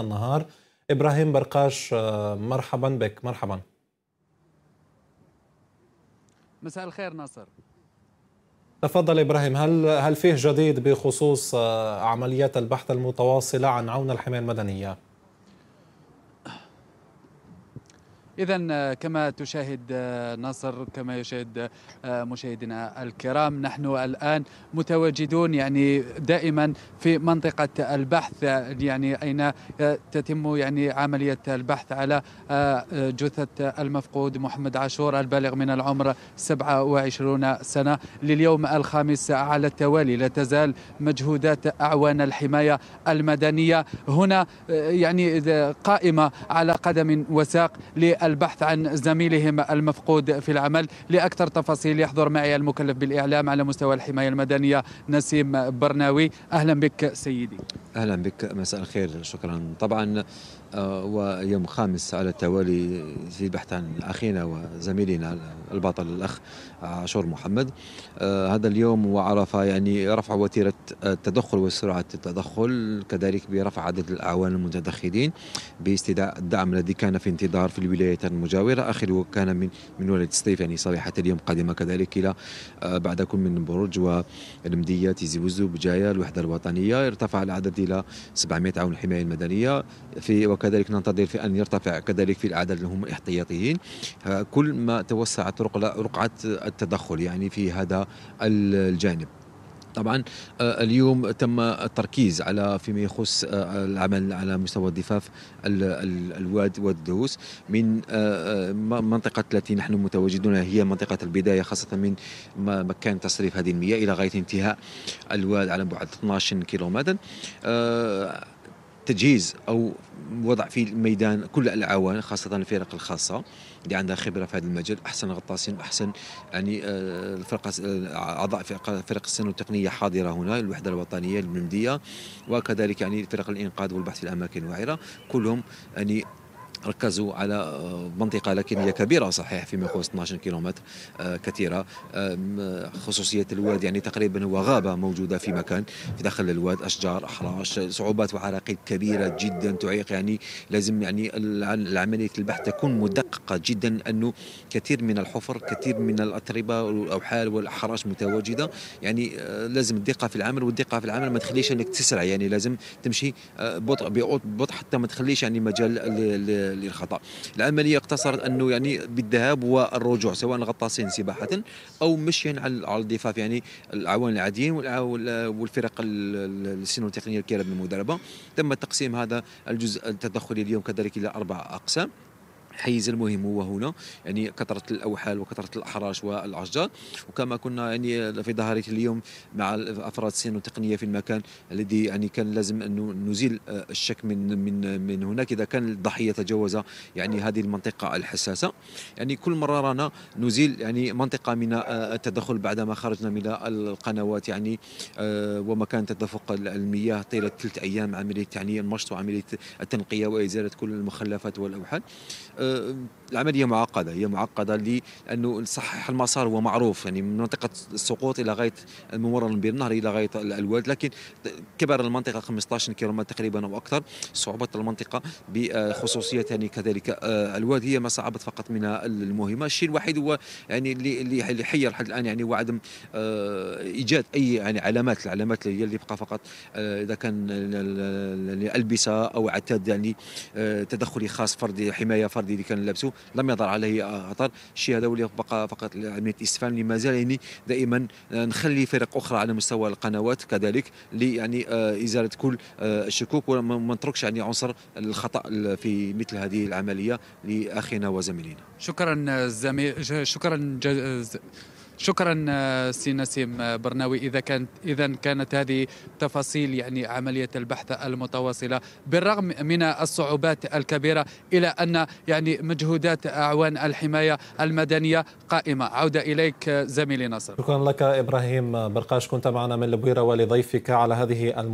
النهار ابراهيم برقاش آه، مرحبا بك مرحبا مساء الخير ناصر تفضل ابراهيم هل هل فيه جديد بخصوص آه، عمليات البحث المتواصله عن عون الحمايه المدنيه؟ إذا آه، كما تشاهد آه، نصر كما يشاهد آه، مشاهدينا الكرام نحن الآن متواجدون يعني دائما في منطقة البحث يعني أين تتم يعني عملية البحث على جثة المفقود محمد عاشور البالغ من العمر 27 سنة لليوم الخامس على التوالي لا تزال مجهودات أعوان الحماية المدنية هنا يعني قائمة على قدم وساق البحث عن زميلهم المفقود في العمل لأكثر تفاصيل يحضر معي المكلف بالإعلام على مستوى الحماية المدنية نسيم برناوي أهلا بك سيدي أهلا بك مساء الخير شكرا طبعا آه، ويوم خامس على التوالي في بحث عن اخينا وزميلنا البطل الاخ عاشور محمد آه، هذا اليوم وعرف يعني رفع وتيره التدخل وسرعه التدخل كذلك برفع عدد الاعوان المتدخلين باستدعاء الدعم الذي كان في انتظار في الولايات المجاوره اخر وكان من من ولايه سطيف يعني صبيحه اليوم قادمه كذلك الى آه، بعد كل من برج والمديه تيزي وزو بجايه الوحده الوطنيه ارتفع العدد الى 700 عون الحمايه المدنيه في وك وكذلك ننتظر في أن يرتفع كذلك في الأعداد اللي هم احتياطيين كل ما توسعت رقعة التدخل يعني في هذا الجانب طبعا آه، اليوم تم التركيز على فيما يخص آه، العمل على مستوى الضفاف الواد والدوس من آه، منطقة التي نحن متواجدون هي منطقة البداية خاصة من مكان تصريف هذه المياه إلى غاية انتهاء الواد على بعد 12 كيلومتر تجهيز او وضع في الميدان كل الاعوان خاصه الفرق الخاصه اللي عندها خبره في هذا المجال احسن غطاسين واحسن يعني آه، الفرق آه، اعضاء فرق السن والتقنيه حاضره هنا الوحده الوطنيه المنديه وكذلك يعني فرق الانقاذ والبحث في الاماكن الوعره كلهم يعني ركزوا على آه، منطقه لكن هي كبيره صحيح فيما يخص 12 كيلومتر آه، كثيره آه، خصوصيه الواد يعني تقريبا هو غابه موجوده في مكان في داخل الواد اشجار احراش صعوبات وعراقيل كبيره جدا تعيق يعني لازم يعني العمليه البحث تكون مدققه جدا انه كثير من الحفر كثير من الاتربه والاوحال والاحراش متواجده يعني لازم الدقه في العمل والدقه في العمل ما تخليش انك تسرع يعني لازم تمشي ببطء حتى ما تخليش يعني مجال للخطا العمليه اقتصرت انه يعني بالذهاب والرجوع سواء الغطاسين سباحه او مشيا على الضفاف يعني العوان العاديين والفرق السن التقنيه الكيرة المدربه تم تقسيم هذا الجزء التدخلي اليوم كذلك الى اربع اقسام الحيز المهم هو هنا يعني كثره الاوحال وكثره الاحراش والاشجار وكما كنا يعني في ظاهره اليوم مع افراد الصين والتقنيه في المكان الذي يعني كان لازم انه نزيل آه، الشك من من من هناك اذا كان الضحيه تجاوز يعني هذه المنطقه الحساسه يعني كل مره رانا نزيل يعني منطقه من آه، التدخل بعدما خرجنا من القنوات يعني آه، ومكان تدفق المياه طيله ثلاث ايام عمليه يعني المشط وعمليه التنقيه وازاله كل المخلفات والاوحال آه، العملية معقدة هي معقدة لأنه صحيح المسار هو معروف يعني من منطقة السقوط إلى غاية الممر بين النهر إلى غاية الواد لكن كبر المنطقة 15 كيلومتر تقريبا أو أكثر صعوبة المنطقة بخصوصية يعني كذلك آه، الواد هي ما صعبت فقط من المهمة الشيء الوحيد هو يعني اللي اللي حير لحد الآن يعني هو عدم آه، إيجاد أي يعني علامات العلامات اللي هي اللي بقى فقط إذا كان الألبسة يعني أو عتاد يعني تدخلي خاص فردي حماية فردي الذي كان لابسه لم يظهر عليه اثر الشيء هذا واللي بقى فقط عمليه استفهام اللي مازال يعني دائما آه، نخلي فرق اخرى على مستوى القنوات كذلك يعني آه، ازاله كل آه، الشكوك وما نتركش يعني عنصر الخطا في مثل هذه العمليه لاخينا وزميلنا شكرا زميل شكرا جز... شكرا آه، سي نسيم آه، برناوي اذا كانت اذا كانت هذه تفاصيل يعني عمليه البحث المتواصله بالرغم من الصعوبات الكبيره الى ان يعني مجهودات اعوان الحمايه المدنيه قائمه عوده اليك آه، زميلي نصر شكرا لك ابراهيم برقاش كنت معنا من البويره ولضيفك على هذه المدينة.